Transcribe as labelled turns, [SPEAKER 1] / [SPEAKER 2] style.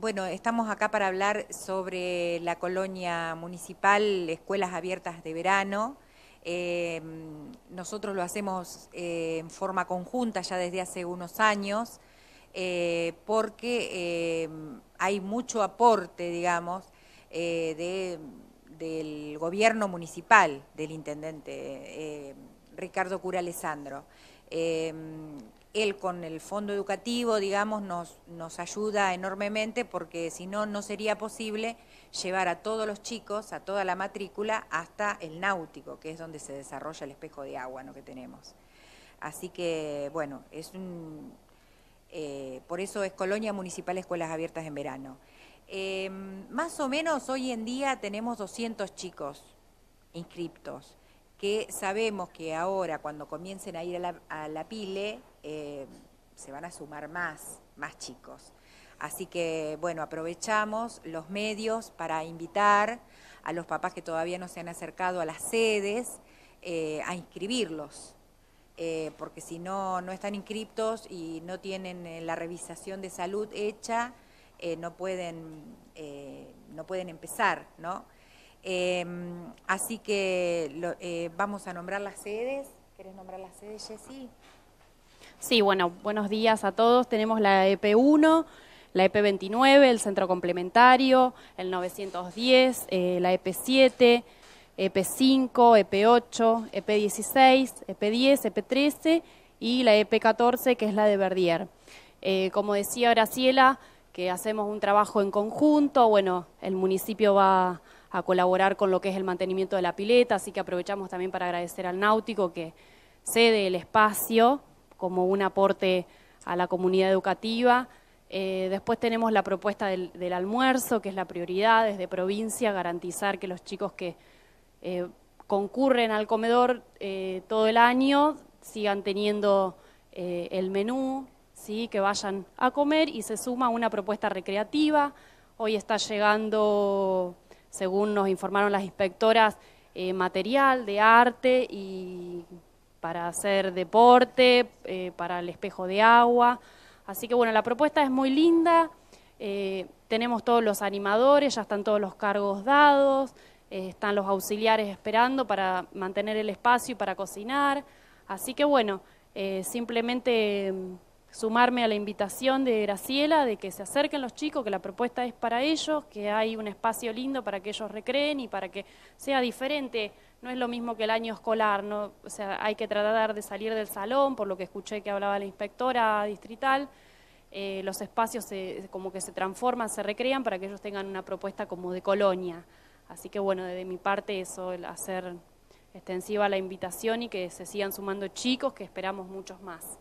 [SPEAKER 1] Bueno, estamos acá para hablar sobre la colonia municipal, escuelas abiertas de verano. Eh, nosotros lo hacemos eh, en forma conjunta ya desde hace unos años, eh, porque hay mucho aporte, digamos, del gobierno municipal, del intendente Ricardo Cura Alessandro él con el fondo educativo, digamos, nos, ayuda enormemente porque si no, no sería posible llevar a todos los chicos, a toda la matrícula, hasta el náutico, que es donde se desarrolla el espejo de agua que tenemos. Así que, bueno, es un, eh, por eso es Colonia Municipal Escuelas Abiertas en Verano. Em, más o menos hoy en día tenemos 200 chicos inscriptos, que sabemos que ahora cuando comiencen a ir a la pile, eh, se van a sumar más, más chicos. Así que, bueno, aprovechamos los medios para invitar a los papás que todavía no se han acercado a las sedes eh, a inscribirlos, eh, porque si no, no están inscriptos y no tienen la revisación de salud hecha, no, pueden, no pueden empezar, ¿no? Em, así que vamos a nombrar las sedes. ¿Querés nombrar las sedes, Jessy?
[SPEAKER 2] Sí, bueno, buenos días a todos. Tenemos la EP1, la EP29, el Centro Complementario, el 910, eh, la EP7, EP5, EP8, EP16, EP10, EP13 y la EP14, que es la de Verdier. Eh, como decía Graciela, que hacemos un trabajo en conjunto, bueno, el municipio va a colaborar con lo que es el mantenimiento de la pileta, así que aprovechamos también para agradecer al náutico que cede el espacio como un aporte a la comunidad educativa. Eh, después tenemos la propuesta del, almuerzo, que es la prioridad desde provincia, garantizar que los chicos que eh, concurren al comedor eh, todo el año sigan teniendo el menú, ¿sí? que vayan a comer y se suma una propuesta recreativa. Hoy está llegando, según nos informaron las inspectoras, material de arte y para hacer deporte, eh, para el espejo de agua. Así que bueno, la propuesta es muy linda, eh, tenemos todos los animadores, ya están todos los cargos dados, eh, están los auxiliares esperando para mantener el espacio y para cocinar. Así que bueno, simplemente mm, sumarme a la invitación de Graciela de que se acerquen los chicos, que la propuesta es para ellos, que hay un espacio lindo para que ellos recreen y para que sea diferente no es lo mismo que el año escolar, ¿no? o sea, hay que tratar de salir del salón, por lo que escuché que hablaba la inspectora distrital, eh, los espacios se, como que se transforman, se recrean para que ellos tengan una propuesta como de colonia. Así que bueno, de mi parte eso, el hacer extensiva la invitación y que se sigan sumando chicos, que esperamos muchos más.